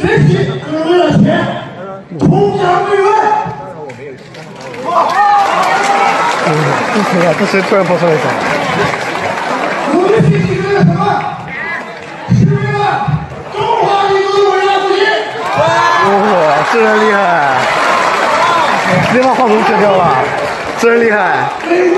学习为了钱，同强对外。哇！是谁啊？是谁突然跑出来？我们学习为了什么？是为了中华民族伟大复兴。哇，这人厉害，直接把话筒扯掉了，这人厉害。